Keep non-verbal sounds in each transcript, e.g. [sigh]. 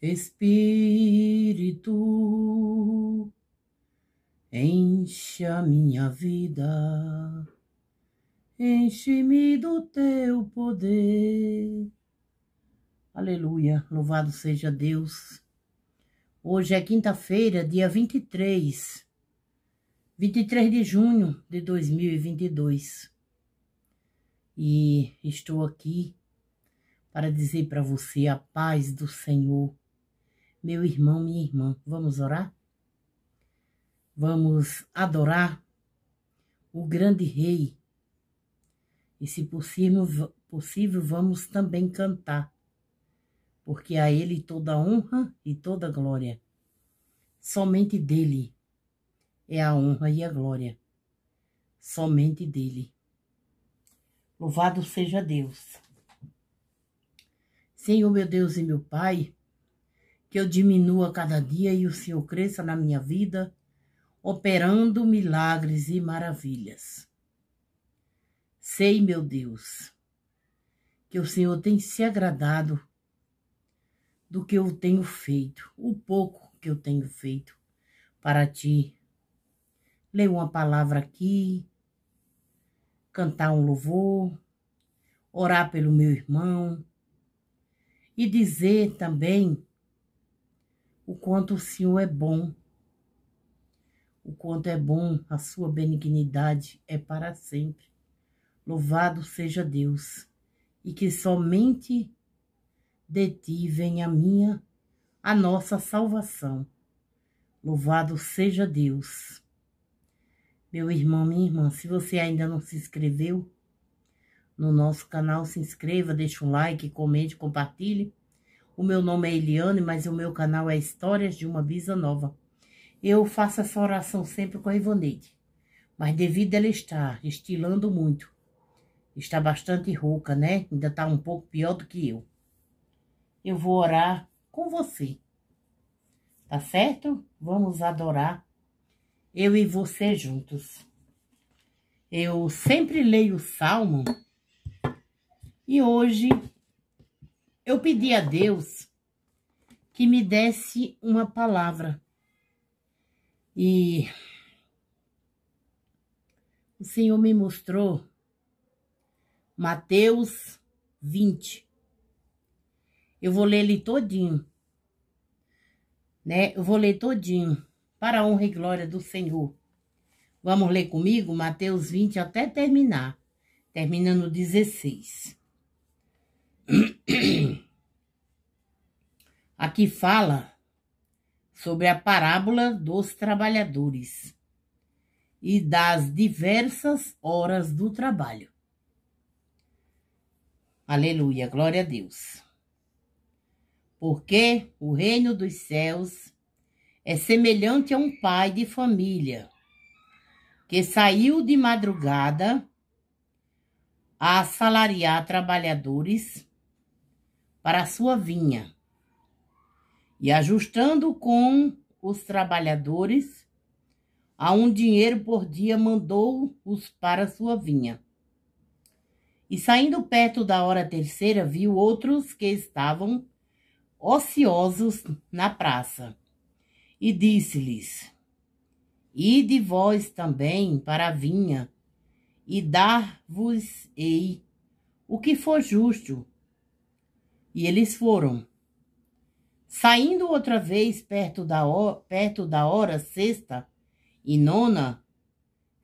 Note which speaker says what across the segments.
Speaker 1: Espírito, enche a minha vida, enche-me do teu poder. Aleluia, louvado seja Deus. Hoje é quinta-feira, dia 23, 23 de junho de 2022. E estou aqui para dizer para você a paz do Senhor meu irmão, minha irmã. Vamos orar? Vamos adorar o grande rei. E se possível, possível vamos também cantar, porque a ele toda honra e toda glória. Somente dele é a honra e a glória. Somente dele. Louvado seja Deus. Senhor meu Deus e meu Pai, que eu diminua cada dia e o Senhor cresça na minha vida, operando milagres e maravilhas. Sei, meu Deus, que o Senhor tem se agradado do que eu tenho feito, o pouco que eu tenho feito para ti. Ler uma palavra aqui, cantar um louvor, orar pelo meu irmão e dizer também o quanto o Senhor é bom, o quanto é bom a sua benignidade é para sempre. Louvado seja Deus, e que somente de ti venha a minha, a nossa salvação. Louvado seja Deus. Meu irmão, minha irmã, se você ainda não se inscreveu no nosso canal, se inscreva, deixe um like, comente, compartilhe o meu nome é Eliane, mas o meu canal é Histórias de uma Bisa Nova. Eu faço essa oração sempre com a Ivoneide, mas devido ela estar estilando muito, está bastante rouca, né? Ainda está um pouco pior do que eu. Eu vou orar com você, tá certo? Vamos adorar, eu e você juntos. Eu sempre leio o Salmo e hoje eu pedi a Deus que me desse uma palavra. E o Senhor me mostrou Mateus 20. Eu vou ler ele todinho. Né? Eu vou ler todinho. Para a honra e glória do Senhor. Vamos ler comigo Mateus 20 até terminar. Terminando 16. Aqui fala sobre a parábola dos trabalhadores e das diversas horas do trabalho. Aleluia, glória a Deus. Porque o reino dos céus é semelhante a um pai de família que saiu de madrugada a assalariar trabalhadores para sua vinha e ajustando com os trabalhadores, a um dinheiro por dia mandou-os para sua vinha. E saindo perto da hora terceira, viu outros que estavam ociosos na praça. E disse-lhes: Ide vós também para a vinha, e dar-vos-ei o que for justo. E eles foram. Saindo outra vez perto da, hora, perto da hora sexta e nona,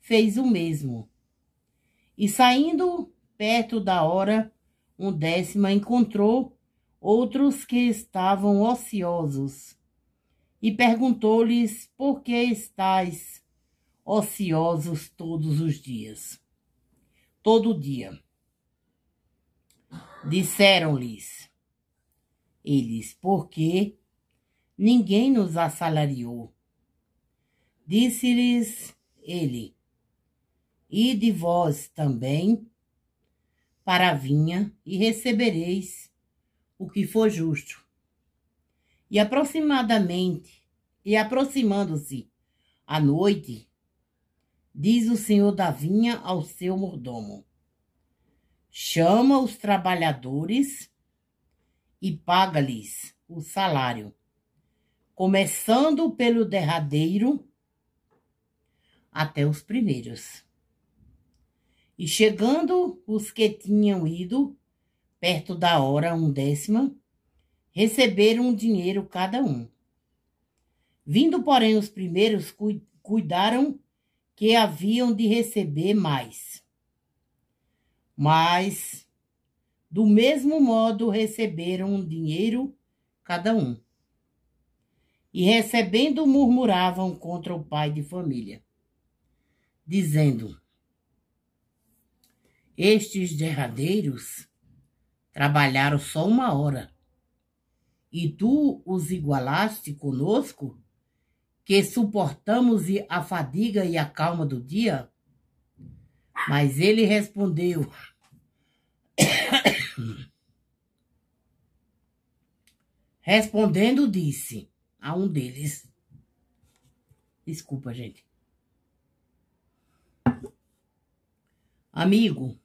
Speaker 1: fez o mesmo. E saindo perto da hora um décima, encontrou outros que estavam ociosos e perguntou-lhes por que estáis ociosos todos os dias, todo dia. Disseram-lhes, eles, porque ninguém nos assalariou. Disse-lhes ele, e de vós também para a vinha e recebereis o que for justo. E aproximadamente, e aproximando-se à noite, diz o senhor da vinha ao seu mordomo: chama os trabalhadores e paga-lhes o salário. Começando pelo derradeiro até os primeiros. E chegando os que tinham ido, perto da hora um décima, receberam um dinheiro cada um. Vindo, porém, os primeiros, cuidaram que haviam de receber mais. Mas do mesmo modo receberam um dinheiro cada um. E recebendo murmuravam contra o pai de família, dizendo: Estes derradeiros trabalharam só uma hora, e tu os igualaste conosco, que suportamos a fadiga e a calma do dia? Mas ele respondeu: Hum. Respondendo, disse a um deles: Desculpa, gente. Amigo,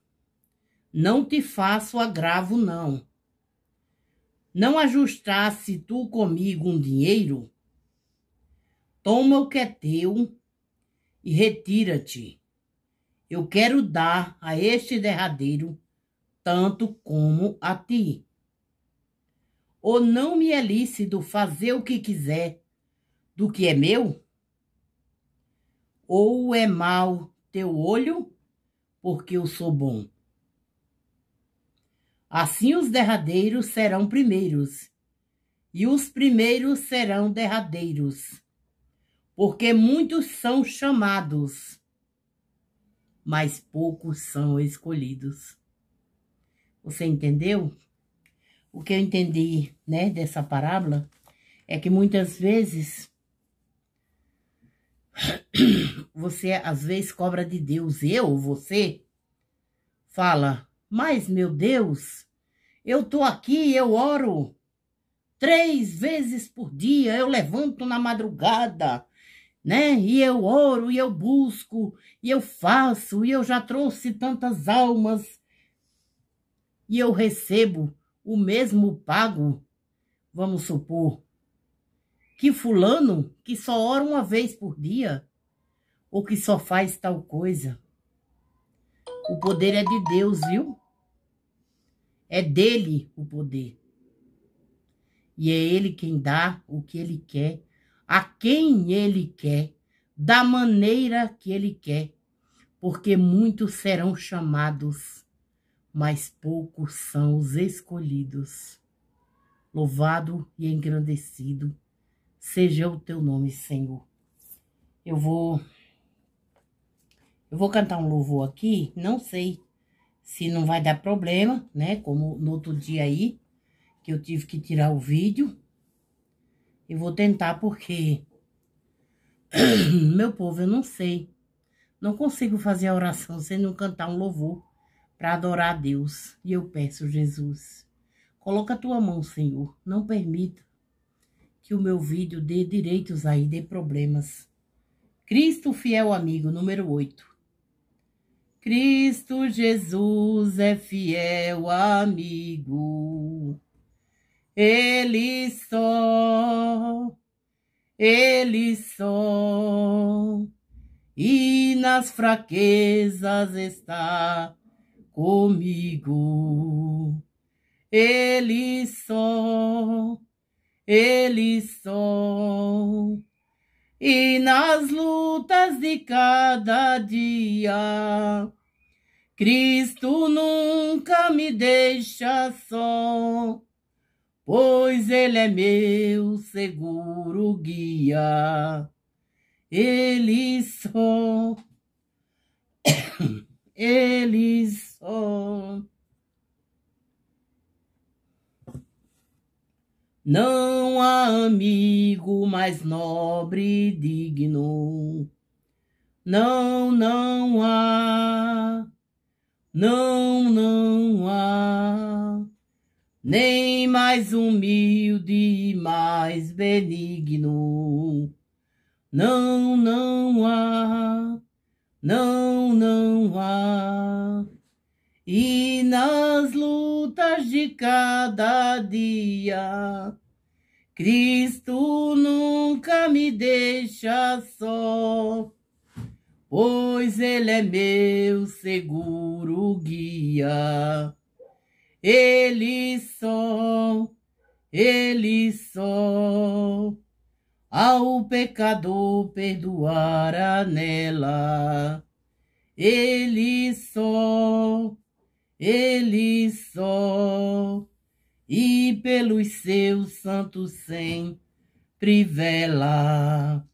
Speaker 1: não te faço agravo, não. Não ajustasse tu comigo um dinheiro? Toma o que é teu e retira-te. Eu quero dar a este derradeiro tanto como a ti. Ou não me é lícito fazer o que quiser do que é meu? Ou é mal teu olho, porque eu sou bom? Assim os derradeiros serão primeiros, e os primeiros serão derradeiros, porque muitos são chamados, mas poucos são escolhidos. Você entendeu? O que eu entendi, né, dessa parábola é que muitas vezes [clears throat] você às vezes cobra de Deus, eu, você fala: "Mas meu Deus, eu tô aqui, eu oro três vezes por dia, eu levanto na madrugada, né? E eu oro, e eu busco, e eu faço, e eu já trouxe tantas almas e eu recebo o mesmo pago, vamos supor, que fulano que só ora uma vez por dia ou que só faz tal coisa. O poder é de Deus, viu? É dele o poder. E é ele quem dá o que ele quer, a quem ele quer, da maneira que ele quer, porque muitos serão chamados mas poucos são os escolhidos. Louvado e engrandecido seja o teu nome, Senhor. Eu vou eu vou cantar um louvor aqui, não sei se não vai dar problema, né? Como no outro dia aí, que eu tive que tirar o vídeo. Eu vou tentar porque, [clears throat] meu povo, eu não sei. Não consigo fazer a oração sem não cantar um louvor para adorar a Deus. E eu peço, Jesus, coloca a tua mão, Senhor. Não permita que o meu vídeo dê direitos aí, dê problemas. Cristo fiel amigo, número 8. Cristo Jesus é fiel amigo. Ele só, ele só, e nas fraquezas está comigo. Ele só, ele só. E nas lutas de cada dia, Cristo nunca me deixa só, pois Ele é meu seguro guia. Ele só, [coughs] Ele só.
Speaker 2: Não
Speaker 1: há amigo mais nobre e digno. Não, não há. Não, não há. Nem mais humilde e mais benigno. Não, não há. Não, não há e nas lutas de cada dia. Cristo nunca me deixa só, pois Ele é meu seguro guia. Ele só, Ele só, ao pecador perdoará nela. Ele só, ele só, e pelos seus santos sempre vela.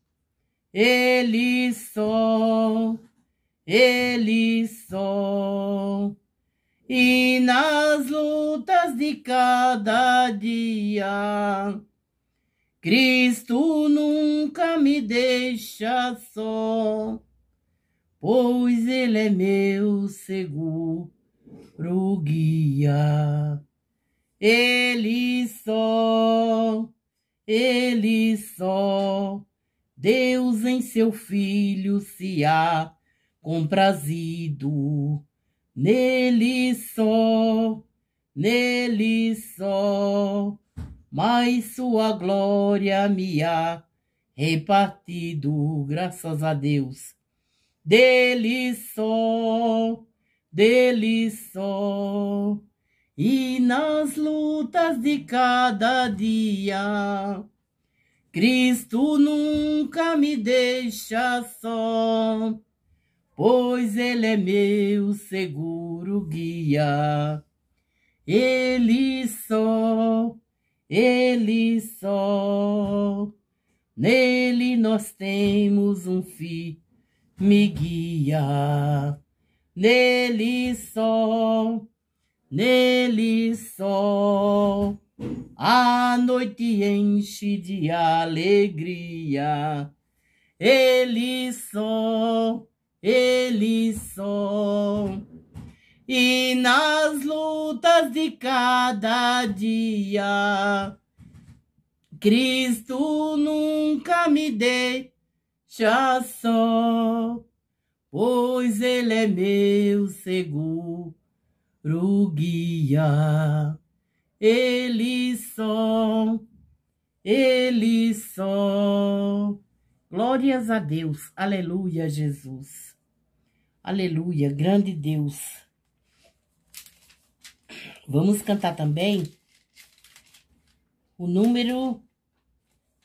Speaker 1: Ele só, ele só, e nas lutas de cada dia, Cristo nunca me deixa só, pois Ele é meu seguro pro guia. Ele só, ele só, Deus em seu filho se há comprazido. Nele só, nele só, mas sua glória me há repartido, graças a Deus. Dele só, dele só. E nas lutas de cada dia, Cristo nunca me deixa só, pois Ele é meu seguro guia. Ele só, Ele só, nele nós temos um fim, me guia. Nele só, nele só, a noite enche de alegria. Ele só, ele só. E nas lutas de cada dia, Cristo nunca me deixa só pois ele é meu seguro guia. Ele só, ele só. Glórias a Deus, aleluia, Jesus. Aleluia, grande Deus. Vamos cantar também o número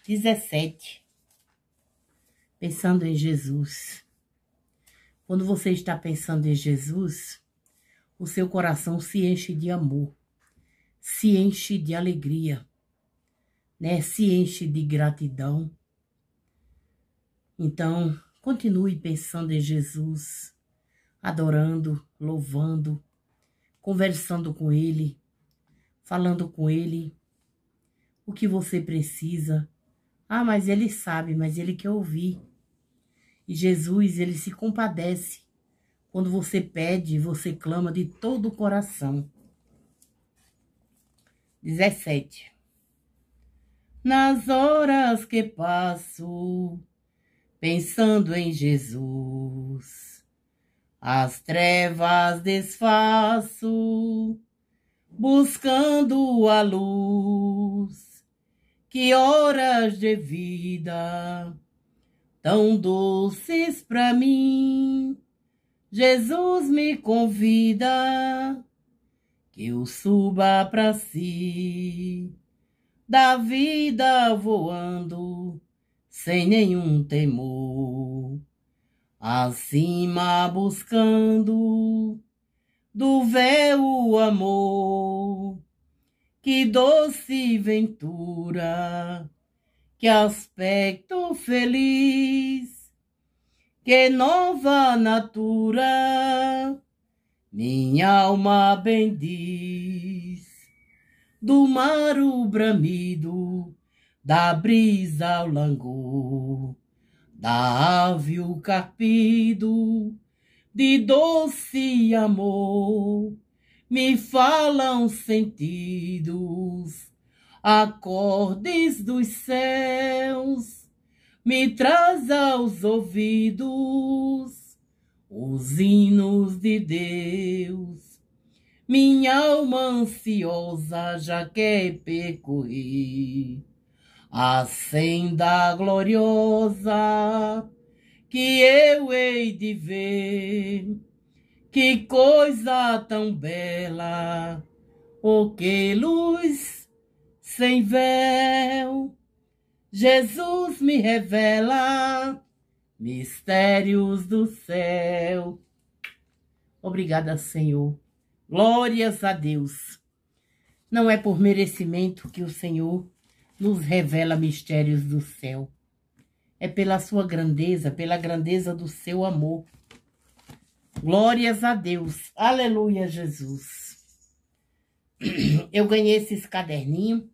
Speaker 1: 17, pensando em Jesus. Quando você está pensando em Jesus, o seu coração se enche de amor, se enche de alegria, né? Se enche de gratidão. Então, continue pensando em Jesus, adorando, louvando, conversando com ele, falando com ele o que você precisa. Ah, mas ele sabe, mas ele quer ouvir. E Jesus, ele se compadece quando você pede, você clama de todo o coração. 17. Nas horas que passo pensando em Jesus, as trevas desfaço, buscando a luz. Que horas de vida! tão doces para mim. Jesus me convida que eu suba para si, da vida voando sem nenhum temor, acima buscando do véu o amor. Que doce ventura! que aspecto feliz, que nova natura, minha alma bendiz. Do mar o bramido, da brisa o langor, da ave o carpido, de doce amor, me falam sentidos acordes dos céus, me traz aos ouvidos os hinos de Deus. Minha alma ansiosa já quer percorrer a senda gloriosa que eu hei de ver. Que coisa tão bela, oh que luz sem véu. Jesus me revela mistérios do céu. Obrigada, Senhor. Glórias a Deus. Não é por merecimento que o Senhor nos revela mistérios do céu. É pela sua grandeza, pela grandeza do seu amor. Glórias a Deus. Aleluia, Jesus. [clears throat] Eu ganhei esses caderninhos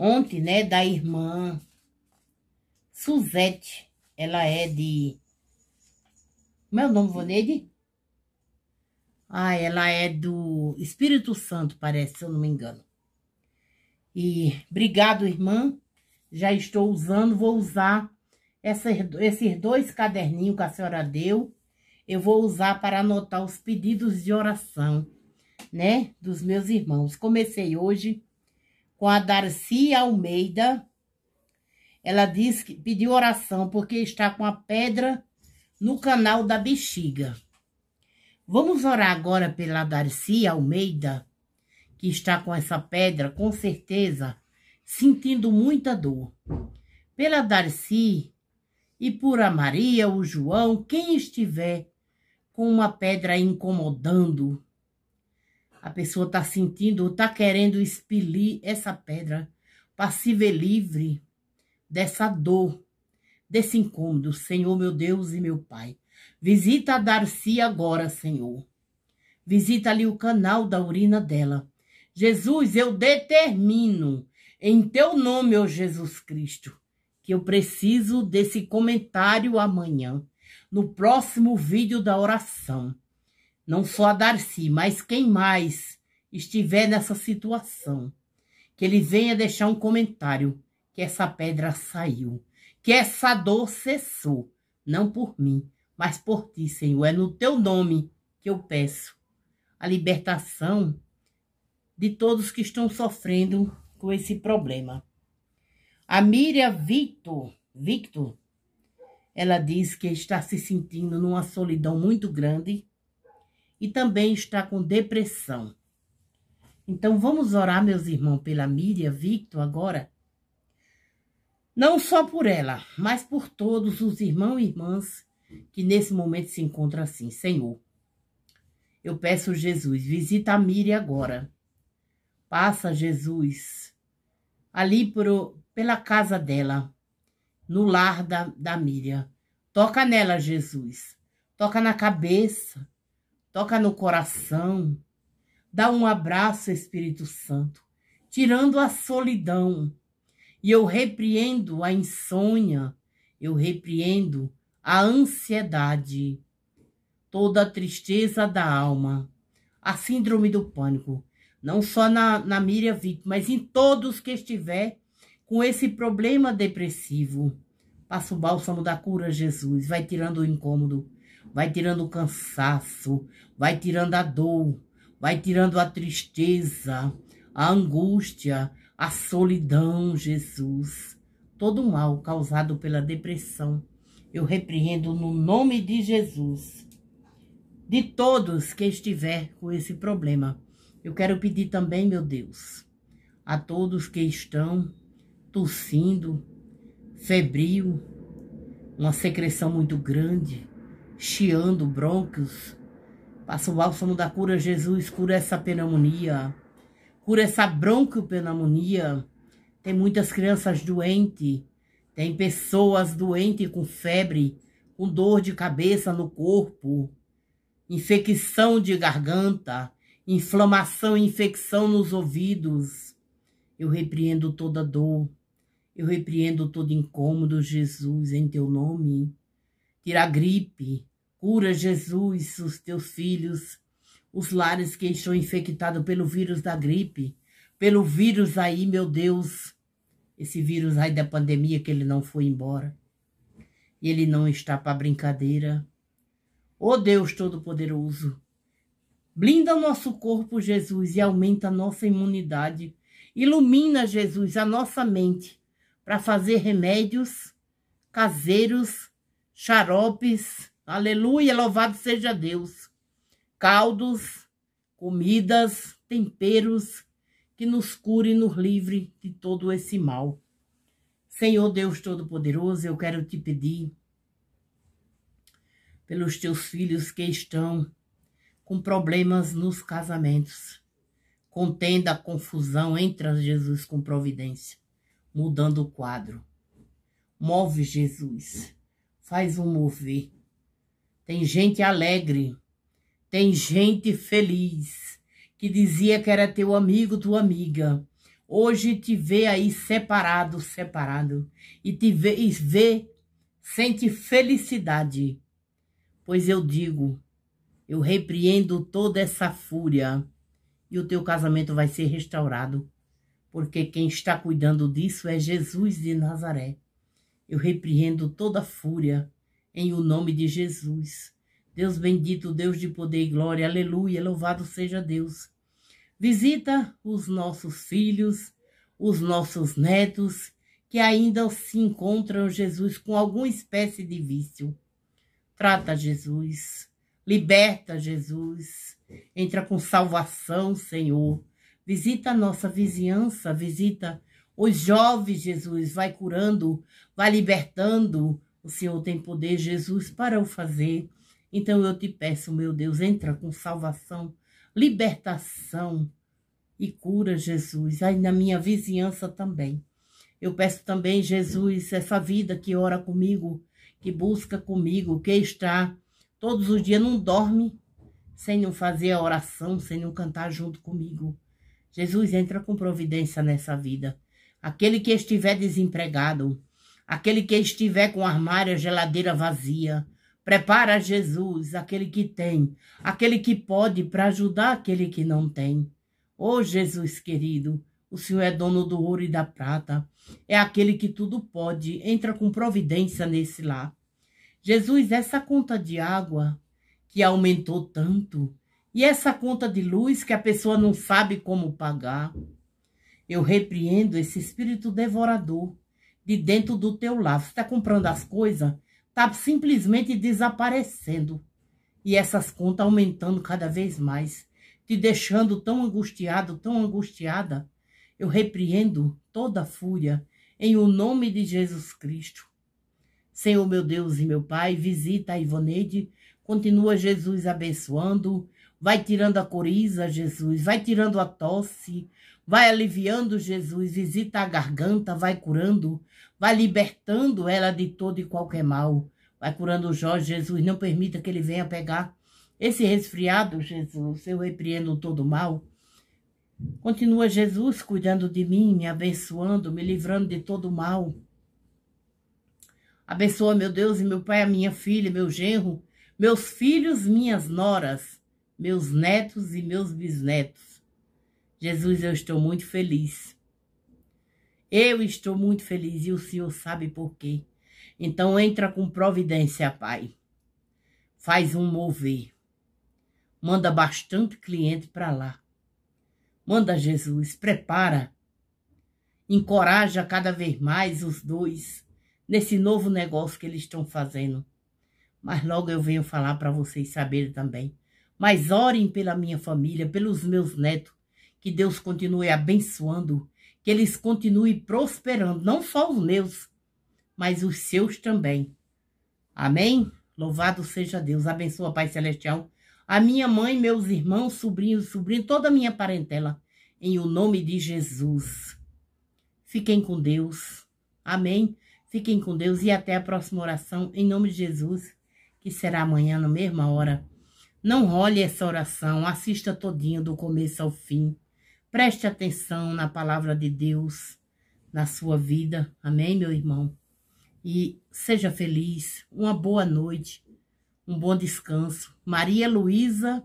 Speaker 1: ontem, né, da irmã Suzette. Ela é de... Meu é nome, Voneide? Ah, ela é do Espírito Santo, parece, se eu não me engano. E obrigado, irmã. Já estou usando, vou usar essa, esses dois caderninhos que a senhora deu. Eu vou usar para anotar os pedidos de oração, né? Dos meus irmãos. Comecei hoje com a Darcy Almeida. Ela disse que pediu oração porque está com a pedra no canal da bexiga. Vamos orar agora pela Darcy Almeida, que está com essa pedra, com certeza, sentindo muita dor. Pela Darcy e por a Maria, o João, quem estiver com uma pedra incomodando, a pessoa está sentindo ou está querendo expelir essa pedra para se ver livre dessa dor, desse incômodo. Senhor, meu Deus e meu Pai, visita a Darcy agora, Senhor. Visita ali o canal da urina dela. Jesus, eu determino em teu nome, ó Jesus Cristo, que eu preciso desse comentário amanhã, no próximo vídeo da oração não só a Darcy, mas quem mais estiver nessa situação, que ele venha deixar um comentário que essa pedra saiu, que essa dor cessou, não por mim, mas por ti, Senhor. É no teu nome que eu peço a libertação de todos que estão sofrendo com esse problema. A Miriam Victor, Victor, ela diz que está se sentindo numa solidão muito grande e também está com depressão. Então vamos orar, meus irmãos, pela Miriam Victor agora. Não só por ela, mas por todos os irmãos e irmãs que nesse momento se encontram assim. Senhor, eu peço, Jesus, visita a Miriam agora. Passa, Jesus, ali por, pela casa dela, no lar da, da Miriam. Toca nela, Jesus. Toca na cabeça, toca no coração, dá um abraço, Espírito Santo, tirando a solidão. E eu repreendo a insônia, eu repreendo a ansiedade, toda a tristeza da alma, a síndrome do pânico, não só na, na Miriam Vick, mas em todos que estiver com esse problema depressivo. Passa o bálsamo da cura, Jesus, vai tirando o incômodo vai tirando o cansaço, vai tirando a dor, vai tirando a tristeza, a angústia, a solidão, Jesus. Todo mal causado pela depressão, eu repreendo no nome de Jesus. De todos que estiver com esse problema, eu quero pedir também, meu Deus, a todos que estão tossindo, febril, uma secreção muito grande, chiando, brônquios. Passa o bálsamo da cura, Jesus, cura essa pneumonia, cura essa bronquiopneumonia. Tem muitas crianças doentes, tem pessoas doentes com febre, com dor de cabeça no corpo, infecção de garganta, inflamação e infecção nos ouvidos. Eu repreendo toda dor, eu repreendo todo incômodo, Jesus, em teu nome. Tira a gripe, Cura, Jesus, os teus filhos, os lares que estão infectados pelo vírus da gripe, pelo vírus aí, meu Deus, esse vírus aí da pandemia que ele não foi embora. E ele não está para brincadeira. Ó oh Deus Todo-Poderoso, blinda o nosso corpo, Jesus, e aumenta a nossa imunidade. Ilumina, Jesus, a nossa mente para fazer remédios caseiros, xaropes, Aleluia, louvado seja Deus. Caldos, comidas, temperos, que nos cure e nos livre de todo esse mal. Senhor Deus Todo-Poderoso, eu quero te pedir pelos teus filhos que estão com problemas nos casamentos. Contenda a confusão, entra Jesus com providência, mudando o quadro. Move Jesus, faz um mover tem gente alegre, tem gente feliz, que dizia que era teu amigo, tua amiga. Hoje te vê aí separado, separado, e te vê, e vê sente felicidade. Pois eu digo, eu repreendo toda essa fúria e o teu casamento vai ser restaurado, porque quem está cuidando disso é Jesus de Nazaré. Eu repreendo toda fúria em o nome de Jesus. Deus bendito, Deus de poder e glória, aleluia, louvado seja Deus. Visita os nossos filhos, os nossos netos, que ainda se encontram, Jesus, com alguma espécie de vício. Trata Jesus, liberta Jesus, entra com salvação, Senhor. Visita a nossa vizinhança, visita os jovens, Jesus, vai curando, vai libertando, o Senhor tem poder, Jesus, para o fazer. Então eu te peço, meu Deus, entra com salvação, libertação e cura, Jesus, aí na minha vizinhança também. Eu peço também, Jesus, essa vida que ora comigo, que busca comigo, que está todos os dias, não dorme sem não fazer a oração, sem não cantar junto comigo. Jesus, entra com providência nessa vida. Aquele que estiver desempregado, Aquele que estiver com armário, geladeira vazia, prepara Jesus, aquele que tem, aquele que pode para ajudar aquele que não tem. Ô oh, Jesus querido, o Senhor é dono do ouro e da prata, é aquele que tudo pode, entra com providência nesse lá. Jesus, essa conta de água que aumentou tanto, e essa conta de luz que a pessoa não sabe como pagar. Eu repreendo esse espírito devorador de dentro do teu lar. Você está comprando as coisas, está simplesmente desaparecendo. E essas contas aumentando cada vez mais, te deixando tão angustiado, tão angustiada. Eu repreendo toda fúria em o nome de Jesus Cristo. Senhor meu Deus e meu Pai, visita a Ivoneide, continua Jesus abençoando, Vai tirando a coriza, Jesus. Vai tirando a tosse. Vai aliviando, Jesus. Visita a garganta, vai curando. Vai libertando ela de todo e qualquer mal. Vai curando o Jorge, Jesus. Não permita que ele venha pegar esse resfriado, Jesus. Eu repreendo todo mal. Continua, Jesus, cuidando de mim, me abençoando, me livrando de todo mal. Abençoa, meu Deus e meu Pai, a minha filha, meu genro, meus filhos, minhas noras meus netos e meus bisnetos. Jesus, eu estou muito feliz. Eu estou muito feliz e o Senhor sabe por quê. Então entra com providência, Pai. Faz um mover. Manda bastante cliente para lá. Manda Jesus, prepara. Encoraja cada vez mais os dois nesse novo negócio que eles estão fazendo. Mas logo eu venho falar para vocês saberem também mas orem pela minha família, pelos meus netos, que Deus continue abençoando, que eles continuem prosperando, não só os meus, mas os seus também. Amém? Louvado seja Deus, abençoa Pai Celestial, a minha mãe, meus irmãos, sobrinhos, sobrinhas, toda a minha parentela, em o nome de Jesus. Fiquem com Deus. Amém. Fiquem com Deus e até a próxima oração, em nome de Jesus, que será amanhã na mesma hora. Não role essa oração, assista todinho do começo ao fim. Preste atenção na palavra de Deus na sua vida. Amém, meu irmão? E seja feliz. Uma boa noite. Um bom descanso. Maria Luísa,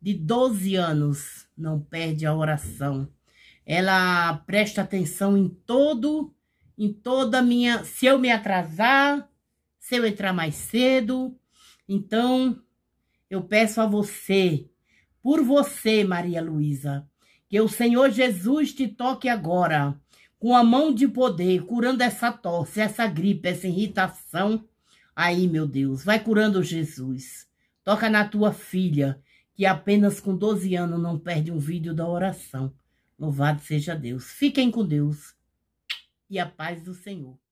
Speaker 1: de 12 anos, não perde a oração. Ela presta atenção em todo, em toda minha, se eu me atrasar, se eu entrar mais cedo, então eu peço a você, por você, Maria Luísa, que o Senhor Jesus te toque agora, com a mão de poder, curando essa tosse, essa gripe, essa irritação. Aí, meu Deus, vai curando Jesus. Toca na tua filha, que apenas com 12 anos não perde um vídeo da oração. Louvado seja Deus. Fiquem com Deus e a paz do Senhor.